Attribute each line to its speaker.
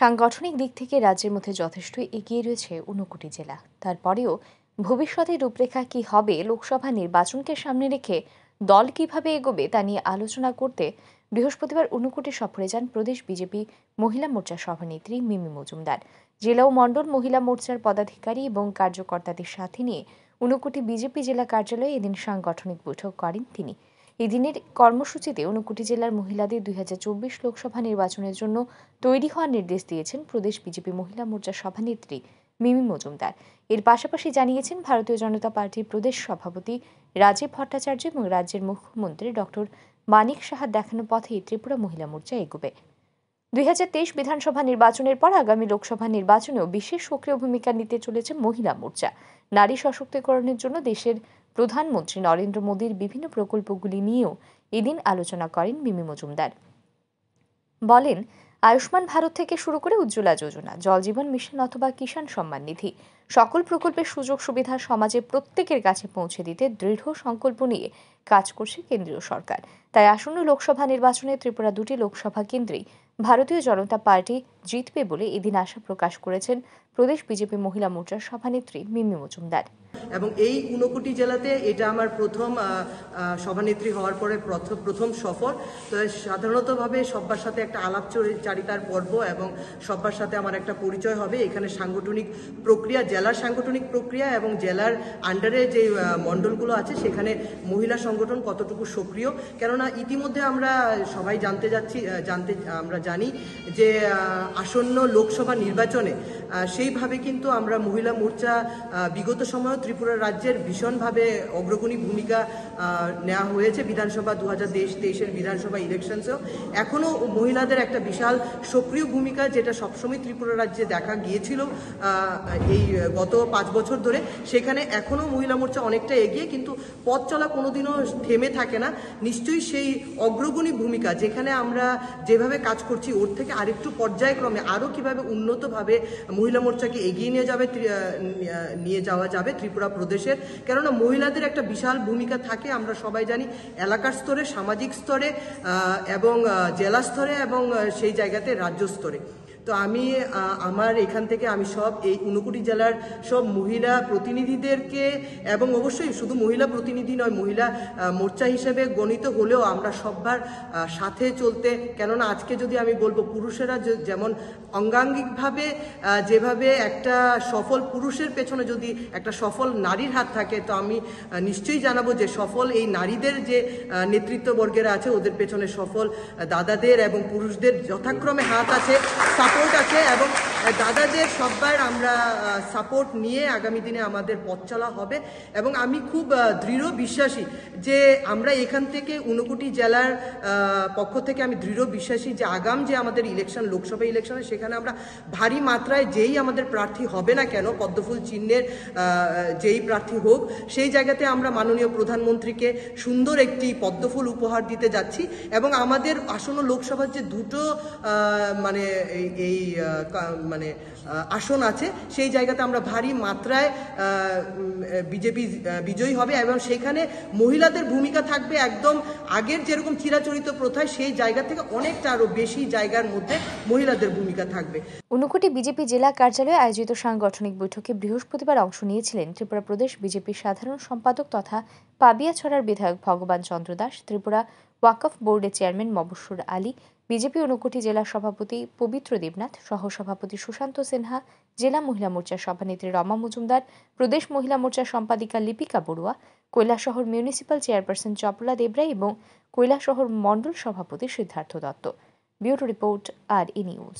Speaker 1: সাংগঠনিক দিক থেকে রাজ্যের মধ্যে যথেষ্ট এগিয়ে রয়েছে ঊনকোটি জেলা তারপরেও ভবিষ্যতে রূপরেখা কি হবে লোকসভা নির্বাচনকে সামনে রেখে দল কিভাবে এগোবে তা নিয়ে আলোচনা করতে বৃহস্পতিবার ঊনকোটি সফরে যান প্রদেশ বিজেপি মহিলা মোর্চা সভানেত্রী মিমি মজুমদার জেলা ও মণ্ডল মহিলা মোর্চার পদাধিকারী এবং কার্যকর্তাদের সাথে নিয়ে ঊনকোটি বিজেপি জেলা কার্যালয়ে এদিন সাংগঠনিক বৈঠক করেন তিনি এদিনের কর্মসূচিতে ঊনকোটি জেলার মহিলাদের দুই লোকসভা নির্বাচনের জন্য তৈরি হওয়ার নির্দেশ দিয়েছেন প্রদেশ বিজেপি মহিলা মোর্চার সভানেত্রী মিমি মজুমদার এর পাশাপাশি জানিয়েছেন ভারতীয় জনতা পার্টির প্রদেশ সভাপতি রাজীব ভট্টাচার্য এবং রাজ্যের মুখ্যমন্ত্রী ডক্টর মানিক সাহার দেখানো পথে ত্রিপুরা মহিলা মোর্চা এগোবে দুই বিধানসভা নির্বাচনের পর আগামী লোকসভা নির্বাচনেও বিশেষ সক্রিয় ভূমিকা নিতে চলেছে মহিলা মোর্চা নারী সশক্তিকরণের জন্য দেশের প্রধানমন্ত্রী নরেন্দ্র মোদীর বিভিন্ন প্রকল্পগুলি নিয়েও এদিন আলোচনা করেন মিমি মজুমদার বলেন আয়ুষ্মান ভারত থেকে শুরু করে উজ্জ্বলা যোজনা জল জীবন মিশন অথবা কিষাণ সম্মান নিধি সকল প্রকল্পের সুযোগ সুবিধা সমাজে প্রত্যেকের কাছে পৌঁছে দিতে দৃঢ় সংকল্প নিয়ে কাজ করছে কেন্দ্রীয় সরকার তাই আসন্ন লোকসভা নির্বাচনে ত্রিপুরা দুটি লোকসভা কেন্দ্রেই ভারতীয় জনতা পার্টি জিতবে বলে এদিন আশা প্রকাশ করেছেন প্রদেশ বিজেপি মহিলা মোর্চার সভানেত্রী মিমি মজুমদার
Speaker 2: এবং এই ঊনকোটি জেলাতে এটা আমার প্রথম সভানেত্রী হওয়ার পরে প্রথম প্রথম সফর তো সাধারণতভাবে সব্বার সাথে একটা আলাপ চারিতার পর্ব এবং সব্বার সাথে আমার একটা পরিচয় হবে এখানে সাংগঠনিক প্রক্রিয়া জেলার সাংগঠনিক প্রক্রিয়া এবং জেলার আন্ডারে যে মণ্ডলগুলো আছে সেখানে মহিলা সংগঠন কতটুকু সক্রিয় কেননা ইতিমধ্যে আমরা সবাই জানতে যাচ্ছি জানতে আমরা জানি যে আসন্ন লোকসভা নির্বাচনে সেইভাবে কিন্তু আমরা মহিলা মোর্চা বিগত সময়ত ত্রিপুরা রাজ্যের ভীষণভাবে অগ্রগণী ভূমিকা নেওয়া হয়েছে বিধানসভা দু হাজার তেইশের বিধানসভা ইলেকশনসেও এখনও মহিলাদের একটা বিশাল সক্রিয় ভূমিকা যেটা সবসময় ত্রিপুরা রাজ্যে দেখা গিয়েছিল এই গত পাঁচ বছর ধরে সেখানে এখনও মহিলা মোর্চা অনেকটা এগিয়ে কিন্তু পথ চলা কোনোদিনও থেমে থাকে না নিশ্চয়ই সেই অগ্রগণী ভূমিকা যেখানে আমরা যেভাবে কাজ করছি ওর থেকে আরেকটু পর্যায়ক্রমে আরও কীভাবে উন্নতভাবে মহিলা মোর্চাকে এগিয়ে নিয়ে যাবে নিয়ে যাওয়া যাবে ত্রিপুরা ত্রিপুরা প্রদেশের কেননা মহিলাদের একটা বিশাল ভূমিকা থাকে আমরা সবাই জানি এলাকার স্তরে সামাজিক স্তরে এবং জেলা স্তরে এবং সেই জায়গাতে রাজ্য স্তরে তো আমি আমার এখান থেকে আমি সব এই ঊনকোটি জেলার সব মহিলা প্রতিনিধিদেরকে এবং অবশ্যই শুধু মহিলা প্রতিনিধি নয় মহিলা মোর্চা হিসেবে গণিত হলেও আমরা সবার সাথে চলতে কেননা আজকে যদি আমি বলবো পুরুষেরা যেমন অঙ্গাঙ্গিকভাবে যেভাবে একটা সফল পুরুষের পেছনে যদি একটা সফল নারীর হাত থাকে তো আমি নিশ্চয়ই জানাবো যে সফল এই নারীদের যে নেতৃত্ববর্গেরা আছে ওদের পেছনে সফল দাদাদের এবং পুরুষদের যথাক্রমে হাত আছে রিপোর্ট আছে এবং দাদাদের সব্বার আমরা সাপোর্ট নিয়ে আগামী দিনে আমাদের পথ চলা হবে এবং আমি খুব দৃঢ় বিশ্বাসী যে আমরা এখান থেকে ঊনকোটি জেলার পক্ষ থেকে আমি দৃঢ় বিশ্বাসী যে আগাম যে আমাদের ইলেকশন লোকসভা ইলেকশনে সেখানে আমরা ভারী মাত্রায় যেই আমাদের প্রার্থী হবে না কেন পদ্মফুল চিহ্নের যেই প্রার্থী হোক সেই জায়গাতে আমরা মাননীয় প্রধানমন্ত্রীকে সুন্দর একটি পদ্মফুল উপহার দিতে যাচ্ছি এবং আমাদের আসন্ন লোকসভার যে দুটো মানে এই মানে আসন আছে সেই জায়গাতে আমরা ভারী মাত্রায় বিজেপি বিজয়ী হবে এবং সেখানে মহিলাদের ভূমিকা থাকবে একদম আগের যেরকম চিরাচরিত প্রথায় সেই জায়গা থেকে অনেকটা আরও বেশি জায়গার মধ্যে মহিলাদের ভূমিকা থাকবে
Speaker 1: উনকোটি বিজেপি জেলা কার্যালয়ে আয়োজিত সাংগঠনিক বৈঠকে বৃহস্পতিবার অংশ নিয়েছিলেন ত্রিপুরা প্রদেশ বিজেপির সাধারণ সম্পাদক তথা পাবিয়াছড়ার বিধায়ক ভগবান চন্দ্র দাস ত্রিপুরা ওয়াকফ বোর্ডের চেয়ারম্যান মবসুর আলী বিজেপি অনুকুটি জেলা সভাপতি পবিত্র দেবনাথ সহ সভাপতি সুশান্ত সিনহা জেলা মহিলা মোর্চার সভানেত্রী রমা মজুমদার প্রদেশ মহিলা মোর্চার সম্পাদিকা লিপিকা বড়ুয়া কৈলাসহর মিউনিসিপ্যাল চেয়ারপারসন চপলা দেবরাই এবং কৈলাসহর মণ্ডল সভাপতি Siddhartha Datta bureau report R E news